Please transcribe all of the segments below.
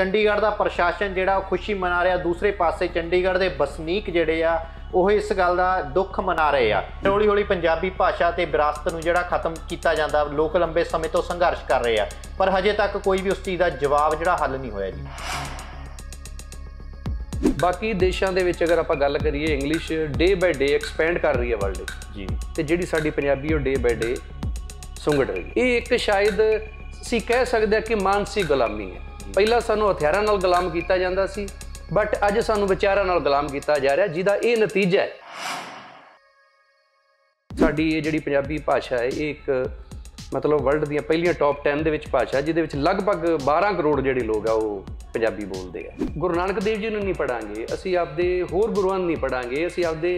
ਚੰਡੀਗੜ੍ਹ ਦਾ ਪ੍ਰਸ਼ਾਸਨ ਜਿਹੜਾ ਉਹ ਖੁਸ਼ੀ ਮਨਾ ਰਿਹਾ ਦੂਸਰੇ ਪਾਸੇ ਚੰਡੀਗੜ੍ਹ ਦੇ ਬਸਨੀਕ ਜਿਹੜੇ ਆ ਉਹ ਇਸ ਗੱਲ ਦਾ ਦੁੱਖ ਮਨਾ ਰਹੇ ਆ ਹੌਲੀ ਹੌਲੀ ਪੰਜਾਬੀ ਭਾਸ਼ਾ ਤੇ ਵਿਰਾਸਤ ਨੂੰ ਜਿਹੜਾ ਖਤਮ ਕੀਤਾ ਜਾਂਦਾ ਲੋਕ ਲੰਬੇ ਸਮੇਂ ਤੋਂ ਸੰਘਰਸ਼ ਕਰ ਰਹੇ ਆ ਪਰ ਹਜੇ ਤੱਕ ਕੋਈ ਵੀ ਉਸ ਚੀਜ਼ ਦਾ ਜਵਾਬ ਜਿਹੜਾ ਹੱਲ ਨਹੀਂ ਹੋਇਆ ਜੀ ਬਾਕੀ ਦੇਸ਼ਾਂ ਦੇ ਵਿੱਚ ਅਗਰ ਆਪਾਂ ਗੱਲ ਕਰੀਏ ਇੰਗਲਿਸ਼ ਡੇ ਬਾਈ ਡੇ ਐਕਸਪੈਂਡ ਕਰ ਰਹੀ ਹੈ ਵਰਲਡ ਜੀ ਤੇ ਜਿਹੜੀ ਸਾਡੀ ਪੰਜਾਬੀ ਉਹ ਡੇ ਬਾਈ ਡੇ ਸੁੰਗੜ ਰਹੀ ਹੈ ਇਹ ਇੱਕ ਸ਼ਾਇਦ ਸੀ ਕਹਿ ਸਕਦੇ ਆ ਕਿ ਮਾਨਸਿਕ ਗੁਲਾਮੀ ਹੈ ਪਹਿਲਾਂ ਸਾਨੂੰ ਹਥਿਆਰਾਂ ਨਾਲ ਗੁਲਾਮ ਕੀਤਾ ਜਾਂਦਾ ਸੀ ਬਟ ਅੱਜ ਸਾਨੂੰ ਵਿਚਾਰਾਂ ਨਾਲ ਗੁਲਾਮ ਕੀਤਾ ਜਾ ਰਿਹਾ ਜਿਹਦਾ ਇਹ ਨਤੀਜਾ ਹੈ ਸਾਡੀ ਇਹ ਜਿਹੜੀ ਪੰਜਾਬੀ ਭਾਸ਼ਾ ਹੈ ਇਹ ਇੱਕ ਮਤਲਬ ਵਰਲਡ ਦੀਆਂ ਪਹਿਲੀਆਂ ਟੌਪ 10 ਦੇ ਵਿੱਚ ਭਾਸ਼ਾ ਜਿਹਦੇ ਵਿੱਚ ਲਗਭਗ 12 ਕਰੋੜ ਜਿਹੜੇ ਲੋਕ ਆ ਉਹ ਪੰਜਾਬੀ ਬੋਲਦੇ ਆ ਗੁਰੂ ਨਾਨਕ ਦੇਵ ਜੀ ਨੂੰ ਨਹੀਂ ਪੜਾਂਗੇ ਅਸੀਂ ਆਪਦੇ ਹੋਰ ਗੁਰੂਆਂ ਨੂੰ ਨਹੀਂ ਪੜਾਂਗੇ ਅਸੀਂ ਆਪਦੇ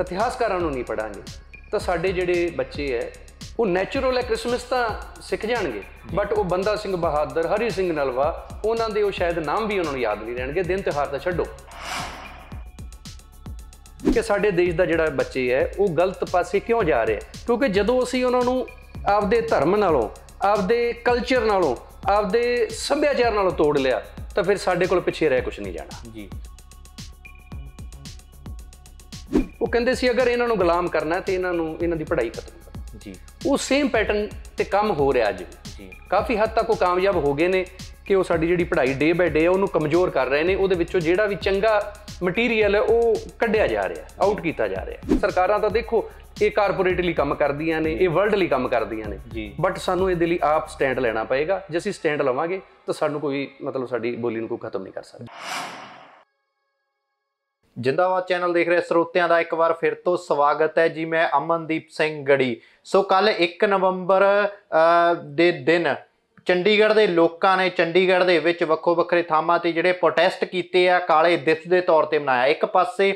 ਇਤਿਹਾਸਕਾਰਾਂ ਨੂੰ ਨਹੀਂ ਪੜਾਂਗੇ ਤਾਂ ਸਾਡੇ ਜਿਹੜੇ ਬੱਚੇ ਐ ਉਹ ਨੇਚਰਲ ਹੈ ਕ੍ਰਿਸਮਸ ਤਾਂ ਸਿੱਖ ਜਾਣਗੇ ਬਟ ਉਹ ਬੰਦਾ ਸਿੰਘ ਬਹਾਦਰ ਹਰੀ ਸਿੰਘ ਨਲਵਾ ਉਹਨਾਂ ਦੇ ਉਹ ਸ਼ਾਇਦ ਨਾਮ ਵੀ ਉਹਨਾਂ ਨੂੰ ਯਾਦ ਨਹੀਂ ਰਹਿਣਗੇ ਦਿਨ ਤਿਹਾਰ ਤਾਂ ਛੱਡੋ ਕਿ ਸਾਡੇ ਦੇਸ਼ ਦਾ ਜਿਹੜਾ ਬੱਚੇ ਹੈ ਉਹ ਗਲਤ ਪਾਸੇ ਕਿਉਂ ਜਾ ਰਿਹਾ ਕਿਉਂਕਿ ਜਦੋਂ ਅਸੀਂ ਉਹਨਾਂ ਨੂੰ ਆਪਦੇ ਧਰਮ ਨਾਲੋਂ ਆਪਦੇ ਕਲਚਰ ਨਾਲੋਂ ਆਪਦੇ ਸੱਭਿਆਚਾਰ ਨਾਲੋਂ ਤੋੜ ਲਿਆ ਤਾਂ ਫਿਰ ਸਾਡੇ ਕੋਲ ਪਿੱਛੇ ਰਹਿ ਕੁਝ ਨਹੀਂ ਜਾਣਾ ਜੀ ਉਹ ਕਹਿੰਦੇ ਸੀ ਅਗਰ ਇਹਨਾਂ ਨੂੰ ਗੁਲਾਮ ਕਰਨਾ ਤੇ ਇਹਨਾਂ ਨੂੰ ਇਹਨਾਂ ਦੀ ਪੜ੍ਹਾਈ ਖਤਮ ਜੀ ਉਹ ਸੇਮ ਪੈਟਰਨ ਤੇ ਕੰਮ ਹੋ ਰਿਹਾ ਅੱਜ ਜੀ ਕਾਫੀ ਹੱਦ ਤੱਕ ਉਹ ਕਾਮਯਾਬ ਹੋ ਗਏ ਨੇ ਕਿ ਉਹ ਸਾਡੀ ਜਿਹੜੀ ਪੜ੍ਹਾਈ ਡੇ ਬਾਈ ਡੇ ਉਹਨੂੰ ਕਮਜ਼ੋਰ ਕਰ ਰਹੇ ਨੇ ਉਹਦੇ ਵਿੱਚੋਂ ਜਿਹੜਾ ਵੀ ਚੰਗਾ ਮਟੀਰੀਅਲ ਹੈ ਉਹ ਕੱਢਿਆ ਜਾ ਰਿਹਾ ਆਊਟ ਕੀਤਾ ਜਾ ਰਿਹਾ ਸਰਕਾਰਾਂ ਤਾਂ ਦੇਖੋ ਇਹ ਕਾਰਪੋਰੇਟ ਲਈ ਕੰਮ ਕਰਦੀਆਂ ਨੇ ਇਹ ਵਰਲਡ ਲਈ ਕੰਮ ਕਰਦੀਆਂ ਨੇ ਬਟ ਸਾਨੂੰ ਇਹਦੇ ਲਈ ਆਪ ਸਟੈਂਡ ਲੈਣਾ ਪਏਗਾ ਜੇ ਅਸੀਂ ਸਟੈਂਡ ਲਵਾਂਗੇ ਤਾਂ ਸਾਨੂੰ ਕੋਈ ਮਤਲਬ ਸਾਡੀ ਬੋਲੀ ਨੂੰ ਕੋਈ ਖਤਮ ਨਹੀਂ ਕਰ ਸਕਦਾ ਜਿੰਦਾਬਾਦ ਚੈਨਲ ਦੇਖ ਰਹੇ ਸਰੋਤਿਆਂ ਦਾ ਇੱਕ ਵਾਰ ਫਿਰ ਤੋਂ ਸਵਾਗਤ ਹੈ ਜੀ ਮੈਂ ਅਮਨਦੀਪ ਸਿੰਘ ਗੜੀ ਸੋ ਕੱਲ 1 ਨਵੰਬਰ ਦੇ ਦਿਨ ਚੰਡੀਗੜ੍ਹ ਦੇ ਲੋਕਾਂ ਨੇ ਚੰਡੀਗੜ੍ਹ ਦੇ ਵਿੱਚ ਵੱਖੋ ਵੱਖਰੇ ਥਾਵਾਂ ਤੇ ਜਿਹੜੇ ਪ੍ਰੋਟੈਸਟ ਕੀਤੇ ਆ ਕਾਲੇ ਦਿਸ ਦੇ ਤੌਰ ਤੇ ਮਨਾਇਆ ਇੱਕ ਪਾਸੇ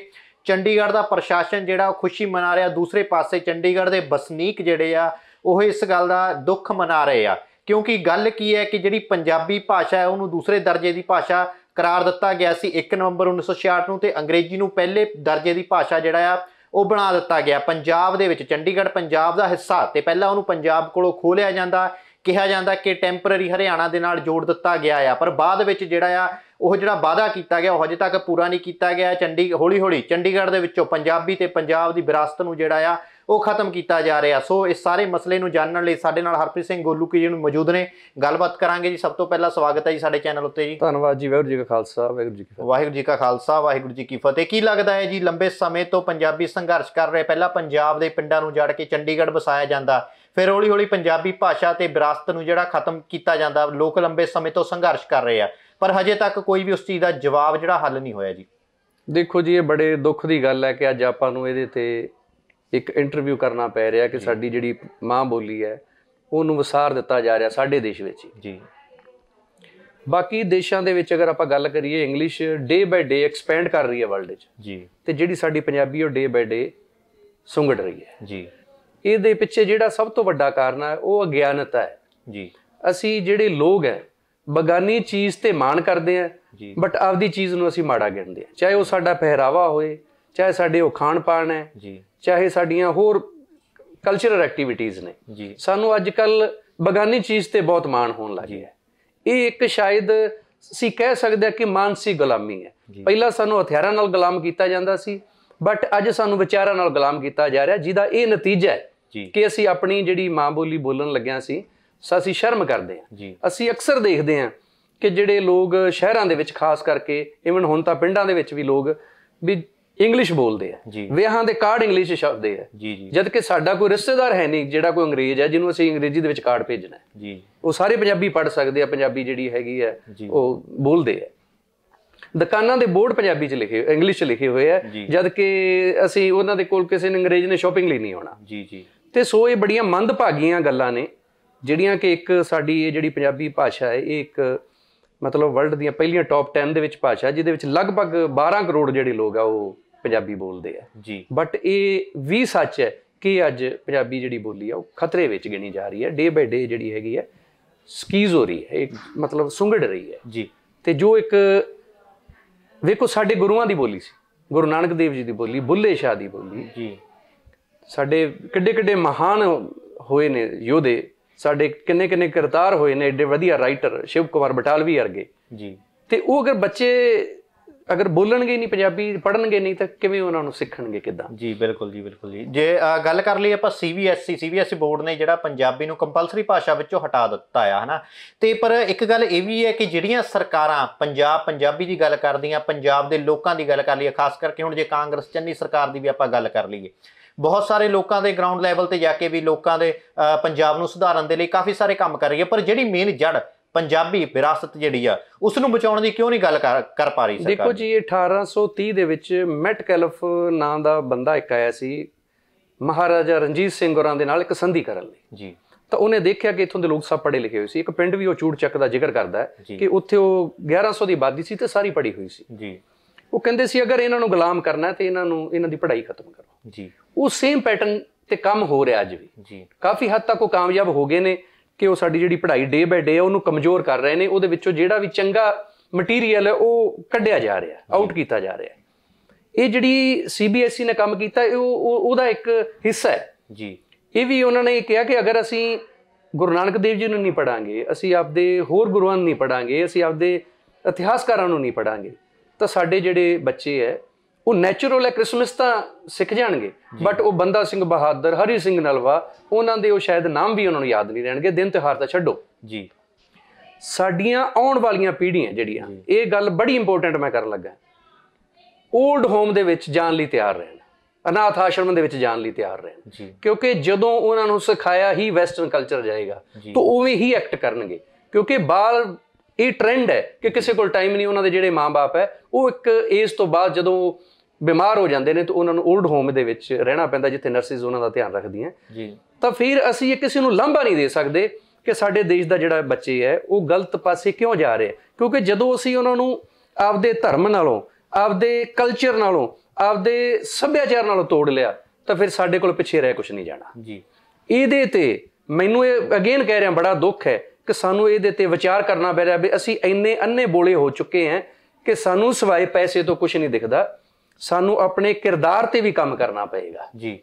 ਚੰਡੀਗੜ੍ਹ ਦਾ ਪ੍ਰਸ਼ਾਸਨ ਜਿਹੜਾ ਉਹ ਖੁਸ਼ੀ ਮਨਾ ਰਿਹਾ ਦੂਸਰੇ ਪਾਸੇ ਚੰਡੀਗੜ੍ਹ ਦੇ ਬਸਨੀਕ ਜਿਹੜੇ ਆ ਉਹ ਇਸ ਗੱਲ ਦਾ ਦੁੱਖ ਮਨਾ ਰਹੇ ਆ ਕਿਉਂਕਿ ਗੱਲ ਕੀ ਹੈ ਕਿ ਜਿਹੜੀ ਪੰਜਾਬੀ ਭਾਸ਼ਾ ਹੈ ਉਹਨੂੰ ਦੂਸਰੇ ਦਰਜੇ ਦੀ ਭਾਸ਼ਾ ਕਰਾਰ ਦਿੱਤਾ ਗਿਆ ਸੀ 1 ਨਵੰਬਰ 1966 ਨੂੰ ਤੇ ਅੰਗਰੇਜ਼ੀ ਨੂੰ ਪਹਿਲੇ ਦਰਜੇ ਦੀ ਭਾਸ਼ਾ ਜਿਹੜਾ ਆ ਉਹ ਬਣਾ ਦਿੱਤਾ ਗਿਆ ਪੰਜਾਬ ਦੇ ਵਿੱਚ ਚੰਡੀਗੜ੍ਹ ਪੰਜਾਬ ਦਾ ਹਿੱਸਾ ਤੇ ਪਹਿਲਾਂ ਉਹਨੂੰ ਪੰਜਾਬ ਕੋਲੋਂ ਖੋਲਿਆ ਜਾਂਦਾ ਕਿਹਾ ਜਾਂਦਾ ਕਿ ਟੈਂਪਰਰੀ ਹਰਿਆਣਾ ਦੇ ਨਾਲ ਜੋੜ ਦਿੱਤਾ ਗਿਆ ਆ ਪਰ ਬਾਅਦ ਵਿੱਚ ਜਿਹੜਾ ਆ ਉਹ ਜਿਹੜਾ ਵਾਅਦਾ ਕੀਤਾ ਗਿਆ ਉਹ ਹਜੇ ਤੱਕ ਪੂਰਾ ਨਹੀਂ ਕੀਤਾ ਗਿਆ ਚੰਡੀ ਹੌਲੀ ਹੌਲੀ ਚੰਡੀਗੜ੍ਹ ਦੇ ਵਿੱਚੋਂ ਪੰਜਾਬੀ ਤੇ ਪੰਜਾਬ ਦੀ ਵਿਰਾਸਤ ਨੂੰ ਜਿਹੜਾ ਆ ਉਹ ਖਤਮ ਕੀਤਾ ਜਾ ਰਿਹਾ ਸੋ ਇਸ ਸਾਰੇ ਮਸਲੇ ਨੂੰ ਜਾਣਨ ਲਈ ਸਾਡੇ ਨਾਲ ਹਰਪ੍ਰੀਤ ਸਿੰਘ ਗੋਲੂ ਕੀ ਜੀ ਨੂੰ ਮੌਜੂਦ ਨੇ ਗੱਲਬਾਤ ਕਰਾਂਗੇ ਜੀ ਸਭ ਤੋਂ ਪਹਿਲਾਂ ਸਵਾਗਤ ਹੈ ਜੀ ਸਾਡੇ ਚੈਨਲ ਉੱਤੇ ਜੀ ਧੰਨਵਾਦ ਜੀ ਵਾਹਿਗੁਰੂ ਜੀ ਕਾ ਖਾਲਸਾ ਵਾਹਿਗੁਰੂ ਜੀ ਕੀ ਫਤਿਹ ਵਾਹਿਗੁਰੂ ਜੀ ਕਾ ਖਾਲਸਾ ਵਾਹਿਗੁਰੂ ਜੀ ਕੀ ਫਤਿਹ ਕੀ ਲੱਗਦਾ ਹੈ ਜੀ ਲੰਬੇ ਸਮੇਂ ਤੋਂ ਪੰਜਾਬੀ ਸੰਘਰਸ਼ ਕਰ ਰਹੇ ਪਹਿਲਾਂ ਪੰਜਾਬ ਦੇ ਪਿੰਡਾਂ ਨੂੰ ਜੜ ਕੇ ਚੰਡੀਗੜ੍ਹ ਵਸਾਇਆ ਜਾਂਦਾ ਫਿਰ ਹੌਲੀ-ਹੌਲੀ ਪੰਜਾਬੀ ਭਾਸ਼ਾ ਤੇ ਵਿਰਾਸਤ ਨੂੰ ਜਿਹੜਾ ਖਤਮ ਕੀਤਾ ਜਾਂਦਾ ਲੋਕ ਲੰਬੇ ਸਮੇਂ ਤੋਂ ਸੰਘਰਸ਼ ਕਰ ਰਹੇ ਆ ਪਰ ਹਜੇ ਤੱਕ ਕੋਈ ਵੀ ਉਸ ਚੀਜ਼ ਦਾ ਜਵਾਬ ਜਿਹੜਾ ਹੱਲ ਨਹੀਂ ਹੋਇਆ ਜੀ ਦੇਖੋ ਜੀ ਇਹ ਬੜੇ ਦੁੱਖ ਦੀ ਗੱਲ ਹੈ ਕਿ ਅੱਜ ਆਪਾਂ ਨੂੰ ਇਹਦੇ ਤੇ ਇੱਕ ਇੰਟਰਵਿਊ ਕਰਨਾ ਪੈ ਰਿਹਾ ਕਿ ਸਾਡੀ ਜਿਹੜੀ ਮਾਂ ਬੋਲੀ ਹੈ ਉਹਨੂੰ ਵਿਸਾਰ ਦਿੱਤਾ ਜਾ ਰਿਹਾ ਸਾਡੇ ਦੇਸ਼ ਵਿੱਚ ਜੀ ਬਾਕੀ ਦੇਸ਼ਾਂ ਦੇ ਵਿੱਚ ਅਗਰ ਆਪਾਂ ਗੱਲ ਕਰੀਏ ਇੰਗਲਿਸ਼ ਡੇ ਬਾਈ ਡੇ ਐਕਸਪੈਂਡ ਕਰ ਰਹੀ ਹੈ ਵਰਲਡ ਵਿੱਚ ਜੀ ਤੇ ਜਿਹੜੀ ਸਾਡੀ ਪੰਜਾਬੀ ਉਹ ਡੇ ਬਾਈ ਡੇ ਸੁੰਗੜ ਰਹੀ ਹੈ ਜੀ ਇਹਦੇ ਪਿੱਛੇ ਜਿਹੜਾ ਸਭ ਤੋਂ ਵੱਡਾ ਕਾਰਨ ਹੈ ਉਹ ਅਗਿਆਨਤਾ ਹੈ ਜੀ ਅਸੀਂ ਜਿਹੜੇ ਲੋਕ ਹੈ ਬਗਾਨੀ ਚੀਜ਼ ਤੇ ਮਾਣ ਕਰਦੇ ਆ ਬਟ ਆਪਦੀ ਚੀਜ਼ ਨੂੰ ਅਸੀਂ ਮਾੜਾ ਗਿਣਦੇ ਆ ਚਾਹੇ ਉਹ ਸਾਡਾ ਪਹਿਰਾਵਾ ਹੋਵੇ ਚਾਹੇ ਸਾਡੇ ਉਹ ਖਾਣ ਪਾਣ ਹੈ ਜੀ ਚਾਹੇ ਸਾਡੀਆਂ ਹੋਰ ਕਲਚਰਲ ਐਕਟੀਵਿਟੀਆਂ ਨੇ ਜੀ ਸਾਨੂੰ ਅੱਜ ਕੱਲ ਬਗਾਨੀ ਚੀਜ਼ ਤੇ ਬਹੁਤ ਮਾਣ ਹੋਣ ਲੱਗ ਗਿਆ ਇਹ ਇੱਕ ਸ਼ਾਇਦ ਅਸੀਂ ਕਹਿ ਸਕਦੇ ਆ ਕਿ ਮਾਨਸਿਕ ਗੁਲਾਮੀ ਹੈ ਪਹਿਲਾਂ ਸਾਨੂੰ ਹਥਿਆਰਾਂ ਨਾਲ ਗੁਲਾਮ ਕੀਤਾ ਜਾਂਦਾ ਸੀ ਬਟ ਅੱਜ ਸਾਨੂੰ ਵਿਚਾਰਾਂ ਨਾਲ ਗੁਲਾਮ ਕੀਤਾ ਜਾ ਰਿਹਾ ਜਿਹਦਾ ਇਹ ਨਤੀਜਾ ਹੈ ਕਿ ਅਸੀਂ ਆਪਣੀ ਜਿਹੜੀ ਮਾਂ ਬੋਲੀ ਬੋਲਣ ਲੱਗਿਆ ਸੀ ਅਸੀਂ ਸ਼ਰਮ ਕਰਦੇ ਆ ਅਸੀਂ ਅਕਸਰ ਦੇਖਦੇ ਆ ਕਿ ਜਿਹੜੇ ਲੋਕ ਸ਼ਹਿਰਾਂ ਦੇ ਵਿੱਚ ਖਾਸ ਕਰਕੇ ਇਵਨ ਹੁਣ ਤਾਂ ਪਿੰਡਾਂ ਦੇ ਵਿੱਚ ਵੀ ਲੋਕ ਵੀ ਇੰਗਲਿਸ਼ ਬੋਲਦੇ ਆ ਵਿਆਹਾਂ ਦੇ ਕਾਰਡ ਇੰਗਲਿਸ਼ ਸ਼ਬਦ ਆ ਜਦ ਕਿ ਸਾਡਾ ਕੋਈ ਰਿਸ਼ਤੇਦਾਰ ਹੈ ਨਹੀਂ ਜਿਹੜਾ ਕੋਈ ਅੰਗਰੇਜ਼ ਹੈ ਜਿਹਨੂੰ ਅਸੀਂ ਅੰਗਰੇਜ਼ੀ ਦੇ ਵਿੱਚ ਕਾਰਡ ਭੇਜਣਾ ਹੈ ਉਹ ਸਾਰੇ ਪੰਜਾਬੀ ਪੜ ਸਕਦੇ ਆ ਪੰਜਾਬੀ ਜਿਹੜੀ ਹੈਗੀ ਆ ਉਹ ਬੋਲਦੇ ਆ ਦੁਕਾਨਾਂ ਦੇ ਬੋਰਡ ਪੰਜਾਬੀ ਚ ਲਿਖੇ ਇੰਗਲਿਸ਼ ਚ ਲਿਖੇ ਹੋਏ ਆ ਜਦ ਕਿ ਅਸੀਂ ਉਹਨਾਂ ਦੇ ਕੋਲ ਕਿਸੇ ਨੇ ਅੰਗਰੇਜ਼ ਨੇ ਸ਼ਾਪਿੰਗ ਲਈ ਨਹੀਂ ਆਉਣਾ ਜੀ ਜੀ ਤੇ ਸੋ ਇਹ ਬੜੀਆਂ ਮੰਦਭਾਗੀਆਂ ਗੱਲਾਂ ਨੇ ਜਿਹੜੀਆਂ ਕਿ ਇੱਕ ਸਾਡੀ ਇਹ ਜਿਹੜੀ ਪੰਜਾਬੀ ਭਾਸ਼ਾ ਹੈ ਇਹ ਇੱਕ ਮਤਲਬ ਵਰਲਡ ਦੀਆਂ ਪਹਿਲੀਆਂ ਟੌਪ 10 ਦੇ ਵਿੱਚ ਭਾਸ਼ਾ ਜਿਹਦੇ ਵਿੱਚ ਲਗਭਗ 12 ਕਰੋੜ ਜਿਹੜੇ ਲੋਕ ਆ ਉਹ ਪੰਜਾਬੀ ਬੋਲਦੇ ਆ ਜੀ ਬਟ ਇਹ ਵੀ ਸੱਚ ਹੈ ਕਿ ਅੱਜ ਪੰਜਾਬੀ ਜਿਹੜੀ ਬੋਲੀ ਆ ਉਹ ਖਤਰੇ ਵਿੱਚ ਗਿਣੀ ਜਾ ਰਹੀ ਹੈ ਡੇ ਬਾਈ ਡੇ ਜਿਹੜੀ ਹੈਗੀ ਹੈ ਸਕੀਜ਼ ਹੋ ਰਹੀ ਹੈ ਇੱਕ ਮਤਲਬ ਸੁੰਗੜ ਰਹੀ ਹੈ ਜੀ ਤੇ ਜੋ ਇੱਕ ਵੇਖੋ ਸਾਡੇ ਗੁਰੂਆਂ ਦੀ ਬੋਲੀ ਸੀ ਗੁਰੂ ਨਾਨਕ ਦੇਵ ਜੀ ਦੀ ਬੋਲੀ ਬੁੱਲੇ ਸ਼ਾਹ ਦੀ ਬੋਲੀ ਜੀ ਸਾਡੇ ਕਿੱਡੇ ਕਿੱਡੇ ਮਹਾਨ ਹੋਏ ਨੇ ਯੋਧੇ ਸਾਡੇ ਕਿੰਨੇ ਕਿੰਨੇ ਕਰਤਾਰ ਹੋਏ ਨੇ ਏਡੇ ਵਧੀਆ ਰਾਈਟਰ ਸ਼ਿਵ ਕੁਮਾਰ ਬਟਾਲਵੀ ਵਰਗੇ ਜੀ ਤੇ ਉਹ ਅਗਰ ਬੱਚੇ ਅਗਰ ਬੋਲਣਗੇ ਨਹੀਂ ਪੰਜਾਬੀ ਪੜਨਗੇ ਨਹੀਂ ਤਾਂ ਕਿਵੇਂ ਉਹਨਾਂ ਨੂੰ ਸਿੱਖਣਗੇ ਕਿਦਾਂ ਜੀ ਬਿਲਕੁਲ ਜੀ ਬਿਲਕੁਲ ਜੀ ਜੇ ਗੱਲ ਕਰ ਲਈ ਆਪਾਂ ਸੀਬੀਐਸਈ ਸੀਬੀਐਸਈ ਬੋਰਡ ਨੇ ਜਿਹੜਾ ਪੰਜਾਬੀ ਨੂੰ ਕੰਪਲਸਰੀ ਭਾਸ਼ਾ ਵਿੱਚੋਂ ਹਟਾ ਦਿੱਤਾ ਆ ਹਨਾ ਤੇ ਪਰ ਇੱਕ ਗੱਲ ਇਹ ਵੀ ਹੈ ਕਿ ਜਿਹੜੀਆਂ ਸਰਕਾਰਾਂ ਪੰਜਾਬ ਪੰਜਾਬੀ ਦੀ ਗੱਲ ਕਰਦੀਆਂ ਪੰਜਾਬ ਦੇ ਲੋਕਾਂ ਦੀ ਗੱਲ ਕਰ ਲਈਏ ਖਾਸ ਕਰਕੇ ਹੁਣ ਜੇ ਕਾਂਗਰਸ ਚੰਨੀ ਸਰਕਾਰ ਦੀ ਵੀ ਆਪਾਂ ਗੱਲ ਕਰ ਲਈਏ ਬਹੁਤ ਸਾਰੇ ਲੋਕਾਂ ਦੇ ਗਰਾਊਂਡ ਲੈਵਲ ਤੇ ਜਾ ਕੇ ਵੀ ਲੋਕਾਂ ਦੇ ਪੰਜਾਬ ਨੂੰ ਸੁਧਾਰਨ ਦੇ ਲਈ ਕਾਫੀ ਸਾਰੇ ਕੰਮ ਕਰ ਰਹੀ ਹੈ ਪਰ ਜਿਹੜੀ ਮੇਨ ਜੜ ਪੰਜਾਬੀ ਵਿਰਾਸਤ ਜਿਹੜੀ ਆ ਉਸ ਨੂੰ ਬਚਾਉਣ ਦੀ ਕਿਉਂ ਨਹੀਂ ਗੱਲ ਕਰ ਪਾ ਰਹੀ ਸਰਕਾਰ ਦੇਖੋ ਜੀ 1830 ਦੇ ਵਿੱਚ ਮੈਟ ਕੈਲਫ ਨਾਂ ਦਾ ਬੰਦਾ ਇੱਕ ਆਇਆ ਸੀ ਮਹਾਰਾਜਾ ਰਣਜੀਤ ਸਿੰਘ ਹੋਰਾਂ ਦੇ ਨਾਲ ਇੱਕ ਸੰਧੀ ਕਰਨ ਲਈ ਜੀ ਤਾਂ ਉਹਨੇ ਦੇਖਿਆ ਕਿ ਇਥੋਂ ਦੇ ਲੋਕ ਸਭ ਪੜ੍ਹੇ ਲਿਖੇ ਹੋਏ ਸੀ ਇੱਕ ਪਿੰਡ ਵੀ ਉਹ ਚੂੜ ਚੱਕ ਦਾ ਜ਼ਿਕਰ ਕਰਦਾ ਹੈ ਕਿ ਉੱਥੇ ਉਹ 1100 ਦੀ ਆਬਾਦੀ ਸੀ ਤੇ ਸਾਰੀ ਪੜ੍ਹੀ ਹੋਈ ਸੀ ਜੀ ਉਹ ਕਹਿੰਦੇ ਸੀ ਅਗਰ ਇਹਨਾਂ ਨੂੰ ਗੁਲਾਮ ਕਰਨਾ ਤੇ ਇਹਨਾਂ ਨੂੰ ਇਹਨਾਂ ਦੀ ਪੜ੍ਹਾਈ ਖਤਮ ਕਰੋ ਜੀ ਉਹ ਸੇਮ ਪੈਟਰਨ ਤੇ ਕੰਮ ਹੋ ਰਿਹਾ ਅੱਜ ਵੀ ਜੀ ਕਾਫੀ ਹੱਦ ਤੱਕ ਉਹ ਕਾਮਯਾਬ ਹੋ ਗਏ ਨੇ ਕਿ ਉਹ ਸਾਡੀ ਜਿਹੜੀ ਪੜ੍ਹਾਈ ਡੇ ਬਾਈ ਡੇ ਆ ਉਹਨੂੰ ਕਮਜ਼ੋਰ ਕਰ ਰਹੇ ਨੇ ਉਹਦੇ ਵਿੱਚੋਂ ਜਿਹੜਾ ਵੀ ਚੰਗਾ ਮਟੀਰੀਅਲ ਹੈ ਉਹ ਕੱਢਿਆ ਜਾ ਰਿਹਾ ਆਊਟ ਕੀਤਾ ਜਾ ਰਿਹਾ ਇਹ ਜਿਹੜੀ ਸੀਬੀਐਸਈ e ਨੇ ਕੰਮ ਕੀਤਾ ਉਹ ਉਹਦਾ ਇੱਕ ਹਿੱਸਾ ਹੈ ਜੀ ਇਹ ਵੀ ਉਹਨਾਂ ਨੇ ਕਿਹਾ ਕਿ ਅਗਰ ਅਸੀਂ ਗੁਰੂ ਨਾਨਕ ਦੇਵ ਜੀ ਨੂੰ ਨਹੀਂ ਪੜਾਂਗੇ ਅਸੀਂ ਆਪਦੇ ਹੋਰ ਗੁਰੂਆਂ ਨੂੰ ਨਹੀਂ ਪੜਾਂਗੇ ਅਸੀਂ ਆਪਦੇ ਇਤਿਹਾਸਕਾਰਾਂ ਨੂੰ ਨਹੀਂ ਪੜਾਂਗੇ ਤਾਂ ਸਾਡੇ ਜਿਹੜੇ ਬੱਚੇ ਐ ਉਹ ਨੇਚਰਲ ਐ 크리스마ਸ ਤਾਂ ਸਿੱਖ ਜਾਣਗੇ ਬਟ ਉਹ ਬੰਦਾ ਸਿੰਘ ਬਹਾਦਰ ਹਰੀ ਸਿੰਘ ਨਲਵਾ ਉਹਨਾਂ ਦੇ ਉਹ ਸ਼ਾਇਦ ਨਾਮ ਵੀ ਉਹਨਾਂ ਨੂੰ ਯਾਦ ਨਹੀਂ ਰਹਿਣਗੇ ਦਿਨ ਤਿਹਾਰ ਤਾਂ ਛੱਡੋ ਜੀ ਸਾਡੀਆਂ ਆਉਣ ਵਾਲੀਆਂ ਪੀੜ੍ਹੀਆਂ ਜਿਹੜੀਆਂ ਇਹ ਗੱਲ ਬੜੀ ਇੰਪੋਰਟੈਂਟ ਮੈਂ ਕਰਨ ਲੱਗਾ ਓਲਡ ਹੋਮ ਦੇ ਵਿੱਚ ਜਾਣ ਲਈ ਤਿਆਰ ਰਹਿਣ ਅਨਾਥ ਆਸ਼ਰਮ ਦੇ ਵਿੱਚ ਜਾਣ ਲਈ ਤਿਆਰ ਰਹਿਣ ਕਿਉਂਕਿ ਜਦੋਂ ਉਹਨਾਂ ਨੂੰ ਸਿਖਾਇਆ ਹੀ ਵੈਸਟਰਨ ਕਲਚਰ ਜਾਏਗਾ ਤਾਂ ਉਵੇਂ ਹੀ ਐਕਟ ਕਰਨਗੇ ਕਿਉਂਕਿ ਬਾਲ ਇਹ ਟ੍ਰੈਂਡ ਹੈ ਕਿ ਕਿਸੇ ਕੋਲ ਟਾਈਮ ਨਹੀਂ ਉਹਨਾਂ ਦੇ ਜਿਹੜੇ ਮਾਪੇ ਹੈ ਉਹ ਇੱਕ ਏਜ ਤੋਂ ਬਾਅਦ ਜਦੋਂ ਬਿਮਾਰ ਹੋ ਜਾਂਦੇ ਨੇ ਤਾਂ ਉਹਨਾਂ ਨੂੰ 올ਡ ਹੋਮ ਦੇ ਵਿੱਚ ਰਹਿਣਾ ਪੈਂਦਾ ਜਿੱਥੇ ਨਰਸਿਸ ਉਹਨਾਂ ਦਾ ਧਿਆਨ ਰੱਖਦੀਆਂ ਜੀ ਤਾਂ ਫਿਰ ਅਸੀਂ ਇਹ ਕਿਸੇ ਨੂੰ ਲੰਬਾ ਨਹੀਂ ਦੇ ਸਕਦੇ ਕਿ ਸਾਡੇ ਦੇਸ਼ ਦਾ ਜਿਹੜਾ ਬੱਚੇ ਹੈ ਉਹ ਗਲਤ ਪਾਸੇ ਕਿਉਂ ਜਾ ਰਹੇ ਕਿਉਂਕਿ ਜਦੋਂ ਅਸੀਂ ਉਹਨਾਂ ਨੂੰ ਆਪਦੇ ਧਰਮ ਨਾਲੋਂ ਆਪਦੇ ਕਲਚਰ ਨਾਲੋਂ ਆਪਦੇ ਸੱਭਿਆਚਾਰ ਨਾਲੋਂ ਤੋੜ ਲਿਆ ਤਾਂ ਫਿਰ ਸਾਡੇ ਕੋਲ ਪਿੱਛੇ ਰਹਿ ਕੁਝ ਨਹੀਂ ਜਾਣਾ ਜੀ ਇਹਦੇ ਤੇ ਮੈਨੂੰ ਇਹ ਅਗੇਨ ਕਹਿ ਰਿਹਾ ਬੜਾ ਦੁੱਖ ਹੈ ਕਿ ਸਾਨੂੰ ਇਹਦੇ ਤੇ ਵਿਚਾਰ ਕਰਨਾ ਪੈ ਰਿਹਾ ਵੀ ਅਸੀਂ ਇੰਨੇ ਅੰਨੇ ਬੋਲੇ ਹੋ ਚੁੱਕੇ ਹਾਂ ਕਿ ਸਾਨੂੰ ਸਿਵਾਏ ਪੈਸੇ ਤੋਂ ਕੁਝ ਨਹੀਂ ਦਿਖਦਾ ਸਾਨੂੰ ਆਪਣੇ ਕਿਰਦਾਰ ਤੇ ਵੀ ਕੰਮ ਕਰਨਾ ਪਏਗਾ ਜੀ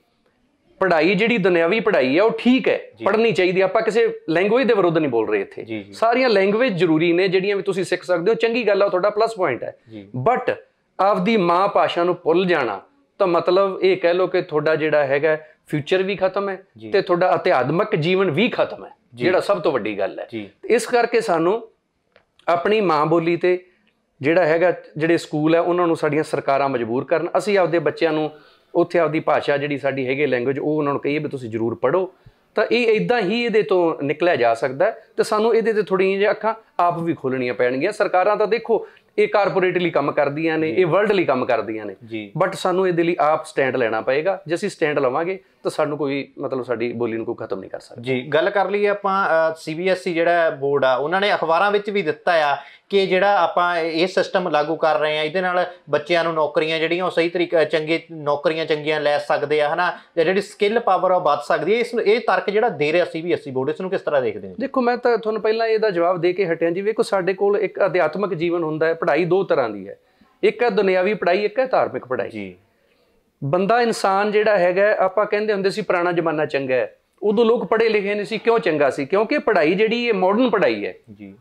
ਪੜ੍ਹਾਈ ਜਿਹੜੀ ਦੁਨਿਆਵੀ ਪੜ੍ਹਾਈ ਹੈ ਉਹ ਠੀਕ ਹੈ ਪੜ੍ਹਨੀ ਚਾਹੀਦੀ ਆਪਾਂ ਕਿਸੇ ਲੈਂਗੁਏਜ ਦੇ ਵਿਰੁੱਧ ਨਹੀਂ ਬੋਲ ਰਹੇ ਇੱਥੇ ਸਾਰੀਆਂ ਲੈਂਗੁਏਜ ਜ਼ਰੂਰੀ ਨੇ ਜਿਹੜੀਆਂ ਵੀ ਤੁਸੀਂ ਸਿੱਖ ਸਕਦੇ ਹੋ ਚੰਗੀ ਗੱਲ ਆ ਤੁਹਾਡਾ ਪਲੱਸ ਪੁਆਇੰਟ ਹੈ ਬਟ ਆਪਦੀ ਮਾਂ ਭਾਸ਼ਾ ਨੂੰ ਭੁੱਲ ਜਾਣਾ ਤਾਂ ਮਤਲਬ ਇਹ ਕਹਿ ਲਓ ਕਿ ਤੁਹਾਡਾ ਜਿਹੜਾ ਹੈਗਾ ਫਿਊਚਰ ਵੀ ਖਤਮ ਹੈ ਤੇ ਤੁਹਾਡਾ ਅਧਿਆਤਮਕ ਜੀਵਨ ਵੀ ਖਤਮ ਹੈ ਜਿਹੜਾ ਸਭ ਤੋਂ ਵੱਡੀ ਗੱਲ ਹੈ ਇਸ ਕਰਕੇ ਸਾਨੂੰ ਆਪਣੀ ਮਾਂ ਬੋਲੀ ਤੇ ਜਿਹੜਾ ਹੈਗਾ ਜਿਹੜੇ ਸਕੂਲ ਹੈ ਉਹਨਾਂ ਨੂੰ ਸਾਡੀਆਂ ਸਰਕਾਰਾਂ ਮਜਬੂਰ ਕਰਨ ਅਸੀਂ ਆਪਦੇ ਬੱਚਿਆਂ ਨੂੰ ਉੱਥੇ ਆਪਦੀ ਭਾਸ਼ਾ ਜਿਹੜੀ ਸਾਡੀ ਹੈਗੇ ਲੈਂਗੁਏਜ ਉਹ ਉਹਨਾਂ ਨੂੰ ਕਹੀਏ ਵੀ ਤੁਸੀਂ ਜ਼ਰੂਰ ਪੜ੍ਹੋ ਤਾਂ ਇਹ ਇਦਾਂ ਹੀ ਇਹਦੇ ਤੋਂ ਨਿਕਲਿਆ ਜਾ ਸਕਦਾ ਤੇ ਸਾਨੂੰ ਇਹਦੇ ਤੇ ਥੋੜੀਆਂ ਜਿਹੀਆਂ ਅੱਖਾਂ ਆਪ ਵੀ ਖੋਲਣੀਆਂ ਪੈਣਗੀਆਂ ਸਰਕਾਰਾਂ ਤਾਂ ਦੇਖੋ ਇਹ ਕਾਰਪੋਰੇਟ ਲਈ ਕੰਮ ਕਰਦੀਆਂ ਨੇ ਇਹ ਵਰਲਡ ਲਈ ਕੰਮ ਕਰਦੀਆਂ ਨੇ ਬਟ ਸਾਨੂੰ ਇਹਦੇ ਲਈ ਆਪ ਸਟੈਂਡ ਲੈਣਾ ਪਏਗਾ ਜੇ ਅਸੀਂ ਸਟੈਂਡ ਲਵਾਂਗੇ ਤਾਂ ਸਾਨੂੰ ਕੋਈ ਮਤਲਬ ਸਾਡੀ ਬੋਲੀ ਨੂੰ ਕੋਈ ਖਤਮ ਨਹੀਂ ਕਰ ਸਕਦਾ ਜੀ ਗੱਲ ਕਰ ਲਈ ਆਪਾਂ ਸੀਬੀਐਸਈ ਜਿਹੜਾ ਬੋਰਡ ਆ ਉਹਨਾਂ ਨੇ ਅਖਬਾਰਾਂ ਵਿੱਚ ਵੀ ਦਿੱਤਾ ਆ ਕਿ ਜਿਹੜਾ ਆਪਾਂ ਇਹ ਸਿਸਟਮ ਲਾਗੂ ਕਰ ਰਹੇ ਆ ਇਹਦੇ ਨਾਲ ਬੱਚਿਆਂ ਨੂੰ ਨੌਕਰੀਆਂ ਜਿਹੜੀਆਂ ਉਹ ਸਹੀ ਤਰੀਕੇ ਚੰਗੇ ਨੌਕਰੀਆਂ ਚੰਗੀਆਂ ਲੈ ਸਕਦੇ ਆ ਹਨਾ ਜਿਹੜੀ ਸਕਿੱਲ ਪਾਵਰ ਆ ਵੱਧ ਸਕਦੀ ਹੈ ਇਸ ਨੂੰ ਇਹ ਤਰਕ ਜਿਹੜਾ ਦੇ ਰਿਹਾ ਸੀਬੀਐਸਈ ਬੋਰਡ ਇਸ ਨੂੰ ਕਿਸ ਤਰ੍ਹਾਂ ਦੇਖਦੇ ਹੋ ਦੇਖੋ ਮੈਂ ਤਾਂ ਤਾਂ ਤੁਹਾਨੂੰ ਪਹਿਲਾਂ ਇਹਦਾ ਜਵਾਬ ਦੇ ਕੇ ਹਟਿਆ ਜੀ ਵੇਖੋ ਸਾਡੇ ਕੋਲ ਇੱਕ ਅਧਿਆਤਮਕ ਜੀਵਨ ਹੁੰਦਾ ਹੈ ਪੜ੍ਹਾਈ ਦੋ ਤਰ੍ਹਾਂ ਦੀ ਹੈ ਇੱਕ ਹੈ ਦੁਨਿਆਵੀ ਪੜ੍ਹਾਈ ਇੱਕ ਹੈ ਧਾਰਮਿਕ ਪੜ੍ਹਾਈ ਜੀ ਬੰਦਾ ਇਨਸਾਨ ਜਿਹੜਾ ਹੈਗਾ ਆਪਾਂ ਕਹਿੰਦੇ ਹੁੰਦੇ ਸੀ ਪੁਰਾਣਾ ਜ਼ਮਾਨਾ ਚੰਗਾ ਹੈ ਉਦੋਂ ਲੋਕ ਪੜ੍ਹੇ ਲਿਖੇ ਨਹੀਂ ਸੀ ਕਿਉਂ ਚੰਗਾ ਸੀ ਕਿਉਂਕਿ ਪੜ੍ਹਾਈ ਜਿਹੜੀ ਇਹ ਮਾਡਰਨ ਪੜ੍ਹਾਈ ਹੈ ਜੀ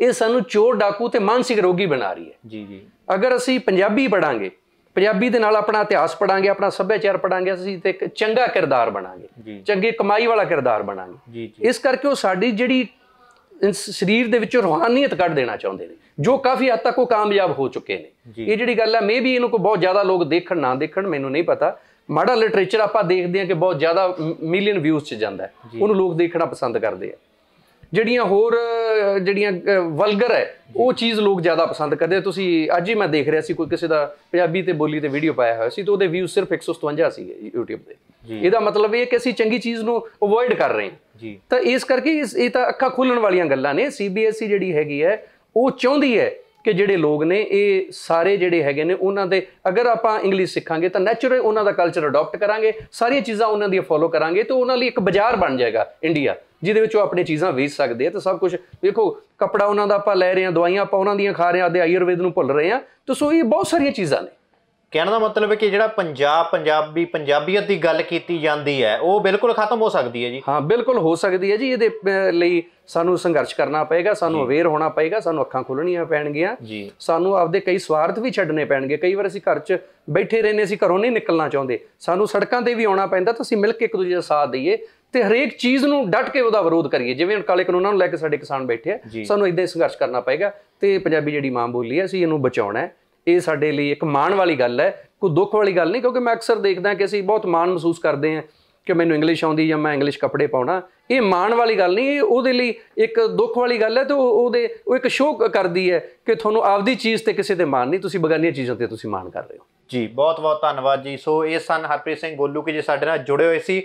ਇਹ ਸਾਨੂੰ ਚੋਰ ਡਾਕੂ ਤੇ ਮਾਨਸਿਕ ਰੋਗੀ ਬਣਾ ਰਹੀ ਹੈ ਜੀ ਜੀ ਅਗਰ ਅਸੀਂ ਪੰਜਾਬੀ ਪੜਾਂਗੇ ਪੰਜਾਬੀ ਦੇ ਨਾਲ ਆਪਣਾ ਇਤਿਹਾਸ ਪੜਾਂਗੇ ਆਪਣਾ ਸੱਭਿਆਚਾਰ ਪੜਾਂਗੇ ਅਸੀਂ ਤੇ ਇੱਕ ਚੰਗਾ ਕਿਰਦਾਰ ਬਣਾਂਗੇ ਚੰਗੇ ਕਮਾਈ ਵਾਲਾ ਕਿਰਦਾਰ ਬਣਾਂਗੇ ਇਸ ਕਰਕੇ ਉਹ ਸਾਡੀ ਜਿਹੜੀ ਸਰੀਰ ਦੇ ਵਿੱਚੋਂ ਰੋਹਾਨੀਅਤ ਕੱਢ ਦੇਣਾ ਚਾਹੁੰਦੇ ਨੇ ਜੋ ਕਾਫੀ ਹੱਦ ਤੱਕ ਉਹ ਕਾਮਯਾਬ ਹੋ ਚੁੱਕੇ ਨੇ ਇਹ ਜਿਹੜੀ ਗੱਲ ਹੈ ਮੇਬੀ ਇਹਨੂੰ ਕੋ ਬਹੁਤ ਜ਼ਿਆਦਾ ਲੋਕ ਦੇਖਣ ਨਾ ਦੇਖਣ ਮੈਨੂੰ ਨਹੀਂ ਪਤਾ ਮਾੜਾ ਲਿਟਰੇਚਰ ਆਪਾਂ ਦੇਖਦੇ ਹਾਂ ਕਿ ਬਹੁਤ ਜ਼ਿਆਦਾ ਮਿਲੀਅਨ ਵਿਊਜ਼ 'ਚ ਜਾਂਦਾ ਉਹਨੂੰ ਲੋਕ ਦੇਖਣਾ ਪਸੰਦ ਕਰਦੇ ਆ ਜਿਹੜੀਆਂ ਹੋਰ ਜਿਹੜੀਆਂ ਵਲਗਰ ਹੈ ਉਹ ਚੀਜ਼ ਲੋਕ ਜ਼ਿਆਦਾ ਪਸੰਦ ਕਰਦੇ ਤੁਸੀਂ ਅੱਜ ਹੀ ਮੈਂ ਦੇਖ ਰਿਹਾ ਸੀ ਕੋਈ ਕਿਸੇ ਦਾ ਪੰਜਾਬੀ ਤੇ ਬੋਲੀ ਤੇ ਵੀਡੀਓ ਪਾਇਆ ਹੋਇਆ ਸੀ ਤੇ ਉਹਦੇ ਵਿਊ ਸਿਰਫ 157 ਸੀ YouTube ਤੇ ਇਹਦਾ ਮਤਲਬ ਇਹ ਕਿ ਅਸੀਂ ਚੰਗੀ ਚੀਜ਼ ਨੂੰ ਅਵੋਇਡ ਕਰ ਰਹੇ ਹਾਂ ਜੀ ਤਾਂ ਇਸ ਕਰਕੇ ਇਸ ਇਹ ਤਾਂ ਅੱਖਾਂ ਖੋਲਣ ਵਾਲੀਆਂ ਗੱਲਾਂ ਨੇ ਸੀਬੀਐਸਈ e ਜਿਹੜੀ ਹੈਗੀ ਹੈ ਉਹ ਚਾਹੁੰਦੀ ਹੈ ਕਿ ਜਿਹੜੇ ਲੋਕ ਨੇ ਇਹ ਸਾਰੇ ਜਿਹੜੇ ਹੈਗੇ ਨੇ ਉਹਨਾਂ ਦੇ ਅਗਰ ਆਪਾਂ ਇੰਗਲਿਸ਼ ਸਿੱਖਾਂਗੇ ਤਾਂ ਨੇਚਰਲ ਉਹਨਾਂ ਦਾ ਕਲਚਰ ਅਡਾਪਟ ਕਰਾਂਗੇ ਸਾਰੀਆਂ ਚੀਜ਼ਾਂ ਉਹਨਾਂ ਦੀਆਂ ਫੋਲੋ ਕਰਾਂਗੇ ਤਾਂ ਉਹਨਾਂ ਲਈ ਇੱਕ ਬਾਜ਼ਾਰ ਬਣ ਜਾਏਗਾ ਇੰਡੀਆ ਜਿਹਦੇ ਵਿੱਚ ਉਹ ਆਪਣੀਆਂ ਚੀਜ਼ਾਂ ਵੇਚ ਸਕਦੇ ਆ ਤੇ ਸਭ ਕੁਝ ਵੇਖੋ ਕਪੜਾ ਉਹਨਾਂ ਦਾ ਆਪਾਂ ਲੈ ਰਹੇ ਆ ਦਵਾਈਆਂ ਆਪਾਂ ਉਹਨਾਂ ਦੀਆਂ ਖਾ ਰਹੇ ਆ ਤੇ ਆਯੁਰਵੇਦ ਨੂੰ ਭੁੱਲ ਰਹੇ ਆ ਤਾਂ ਸੋ ਇਹ ਬਹੁਤ ਸਾਰੀਆਂ ਚੀਜ਼ਾਂ ਨੇ ਕਹਿਣ ਦਾ ਮਤਲਬ ਹੈ ਕਿ ਜਿਹੜਾ ਪੰਜਾਬ ਪੰਜਾਬੀ ਪੰਜਾਬੀਅਤ ਦੀ ਗੱਲ ਕੀਤੀ ਜਾਂਦੀ ਹੈ ਉਹ ਬਿਲਕੁਲ ਖਤਮ ਹੋ ਸਕਦੀ ਹੈ ਜੀ ਹਾਂ ਬਿਲਕੁਲ ਹੋ ਸਕਦੀ ਹੈ ਜੀ ਇਹਦੇ ਲਈ ਸਾਨੂੰ ਸੰਘਰਸ਼ ਕਰਨਾ ਪਏਗਾ ਸਾਨੂੰ ਅਵੇਅਰ ਹੋਣਾ ਪਏਗਾ ਸਾਨੂੰ ਅੱਖਾਂ ਖੋਲਣੀਆਂ ਪੈਣਗੀਆਂ ਸਾਨੂੰ ਆਪਦੇ ਕਈ ਸਵਾਰਥ ਵੀ ਛੱਡਨੇ ਪੈਣਗੇ ਕਈ ਵਾਰ ਅਸੀਂ ਘਰ 'ਚ ਬੈਠੇ ਰਹਿੰਦੇ ਅਸੀਂ ਘਰੋਂ ਨਹੀਂ ਨਿਕਲਣਾ ਚਾਹੁੰਦੇ ਸਾਨੂੰ ਸੜਕਾਂ ਤੇ ਵੀ ਆਉਣਾ ਪੈਂਦਾ ਤਾਂ ਅਸੀਂ ਮਿਲ ਕੇ ਇੱਕ ਦੂਜੇ ਦਾ ਸਾਥ ਦਈਏ ਤੇ ਹਰੇਕ ਚੀਜ਼ ਨੂੰ ਡਟ ਕੇ ਉਹਦਾ ਵਿਰੋਧ ਕਰੀਏ ਜਿਵੇਂ ਕਾਲੇ ਕਾਨੂੰਨਾਂ ਨੂੰ ਲੈ ਕੇ ਸਾਡੇ ਕਿਸਾਨ ਬੈਠੇ ਆ ਸਾਨੂੰ ਇਦਾਂ ਹੀ ਸੰਘਰਸ਼ ਕਰਨਾ ਪਏਗਾ ਤੇ ਪੰਜਾਬੀ ਜਿਹੜੀ ਮਾਂ ਬੋਲੀ ਹੈ ਅਸੀਂ ਇਹਨੂੰ ਬਚਾਉਣਾ ਹੈ ਇਹ ਸਾਡੇ ਲਈ ਇੱਕ ਮਾਣ ਵਾਲੀ ਗੱਲ ਹੈ ਕੋਈ ਦੁੱਖ ਵਾਲੀ ਗੱਲ ਨਹੀਂ ਕਿਉਂਕਿ ਮੈਂ ਅਕਸਰ ਦੇਖਦਾ ਕਿ ਅਸੀਂ ਬਹੁਤ ਮਾਣ ਮਹਿਸੂਸ ਕਰਦੇ ਹਾਂ ਕਿ ਮੈਨੂੰ ਇੰਗਲਿਸ਼ ਆਉਂਦੀ ਜਾਂ ਮੈਂ ਇੰਗਲਿਸ਼ ਕੱਪੜੇ ਪਾਉਣਾ ਇਹ ਮਾਣ ਵਾਲੀ ਗੱਲ ਨਹੀਂ ਇਹ ਉਹਦੇ ਲਈ ਇੱਕ ਦੁੱਖ ਵਾਲੀ ਗੱਲ ਹੈ ਤੇ ਉਹਦੇ ਉਹ ਇੱਕ ਸ਼ੋਅ ਕਰਦੀ ਹੈ ਕਿ ਤੁਹਾਨੂੰ ਆਪਦੀ ਚੀਜ਼ ਤੇ ਕਿਸੇ ਤੇ ਮਾਣ ਨਹੀਂ ਤੁਸੀਂ ਬਗਾਨੀਆਂ ਚੀਜ਼ਾਂ ਤੇ ਤੁਸੀਂ ਮਾਣ ਕਰ ਰਹੇ ਹੋ ਜੀ ਬਹੁਤ ਬਹੁਤ ਧੰਨਵਾਦ ਜੀ ਸੋ ਇਹ ਸਨ ਹਰਪ੍ਰੀਤ ਸਿੰਘ ਗੋਲੂ ਕਿ ਜੀ ਸਾਡੇ ਨਾਲ ਜੁੜੇ ਹੋਏ ਸੀ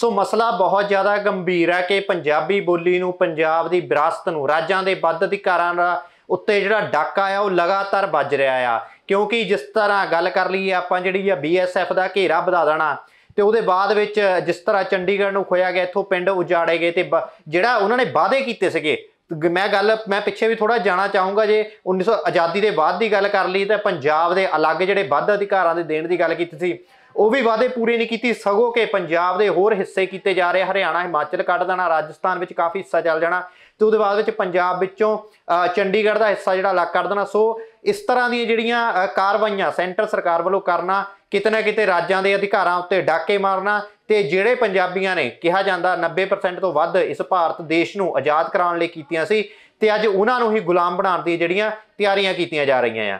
ਸੋ ਮਸਲਾ ਬਹੁਤ ਜ਼ਿਆਦਾ ਗੰਭੀਰ ਹੈ ਕਿ ਪੰਜਾਬੀ ਬੋਲੀ ਨੂੰ ਪੰਜਾਬ ਦੀ ਵਿਰਾਸਤ ਨੂੰ ਰਾਜਾਂ ਦੇ ਵੱਧ ਅਧਿਕਾਰਾਂ ਦਾ ਉੱਤੇ ਜਿਹੜਾ ਡਾਕਾ ਆ ਉਹ ਲਗਾਤਾਰ ਵੱਜ ਰਿਹਾ ਆ ਕਿਉਂਕਿ ਜਿਸ ਤਰ੍ਹਾਂ ਗੱਲ ਕਰ ਲਈਏ ਆਪਾਂ ਜਿਹੜੀ ਆ ਬੀਐਸਐਫ ਦਾ ਘੇਰਾ ਵਧਾ ਦੇਣਾ ਤੇ ਉਹਦੇ ਬਾਅਦ ਵਿੱਚ ਜਿਸ ਤਰ੍ਹਾਂ ਚੰਡੀਗੜ੍ਹ ਨੂੰ ਖੋਇਆ ਗਿਆ ਇੱਥੋਂ ਪਿੰਡ ਉਜਾੜੇ ਗਏ ਤੇ ਜਿਹੜਾ ਉਹਨਾਂ ਨੇ ਵਾਅਦੇ ਕੀਤੇ ਸੀਗੇ ਮੈਂ ਗੱਲ ਮੈਂ ਪਿੱਛੇ ਵੀ ਥੋੜਾ ਜਾਣਾ ਚਾਹੂੰਗਾ ਜੇ 1900 ਆਜ਼ਾਦੀ ਦੇ ਬਾਅਦ ਦੀ ਗੱਲ ਕਰ ਲਈ ਤਾਂ ਪੰਜਾਬ ਦੇ ਅਲੱਗ ਜਿਹੜੇ ਵੱਧ ਅਧਿਕਾਰਾਂ ਦੇ ਦੇਣ ਦੀ ਗੱਲ ਕੀਤੀ ਸੀ ਉਹ ਵੀ ਵਾਅਦੇ ਪੂਰੇ ਨਹੀਂ ਕੀਤੀ ਸਗੋਂ ਕਿ ਪੰਜਾਬ ਦੇ ਹੋਰ ਹਿੱਸੇ ਕੀਤੇ ਜਾ ਰਹੇ ਹਰਿਆਣਾ ਹਿਮਾਚਲ ਕੱਢ ਦੇਣਾ ਰਾਜਸਥਾਨ ਵਿੱਚ ਕਾਫੀ ਹਿੱਸਾ ਚੱਲ ਜਾਣਾ ਤੇ ਉਹਦੇ ਬਾਅਦ ਵਿੱਚ ਪੰਜਾਬ ਵਿੱਚੋਂ ਚੰਡੀਗੜ੍ਹ ਦਾ ਹਿੱਸਾ ਜਿਹੜਾ ਅਲੱਗ ਕਰ ਦੇਣਾ ਸੋ ਇਸ ਤਰ੍ਹਾਂ ਦੀਆਂ ਜਿਹੜੀਆਂ ਕਾਰਵਾਈਆਂ ਸੈਂਟਰ ਸਰਕਾਰ ਵੱਲੋਂ ਕਰਨਾ ਕਿਤਨਾ ਕਿਤੇ ਰਾਜਾਂ ਦੇ ਅਧਿਕਾਰਾਂ ਉੱਤੇ ਡਾਕੇ ਮਾਰਨਾ ਤੇ ਜਿਹੜੇ ਪੰਜਾਬੀਆਂ ਨੇ ਕਿਹਾ ਜਾਂਦਾ 90% ਤੋਂ ਵੱਧ ਇਸ ਭਾਰਤ ਦੇਸ਼ ਨੂੰ ਆਜ਼ਾਦ ਕਰਾਉਣ ਲਈ ਕੀਤੀਆਂ ਸੀ ਤੇ ਅੱਜ ਉਹਨਾਂ ਨੂੰ ਹੀ ਗੁਲਾਮ ਬਣਾਉਣ ਦੀ ਜਿਹੜੀਆਂ ਤਿਆਰੀਆਂ ਕੀਤੀਆਂ ਜਾ ਰਹੀਆਂ ਆ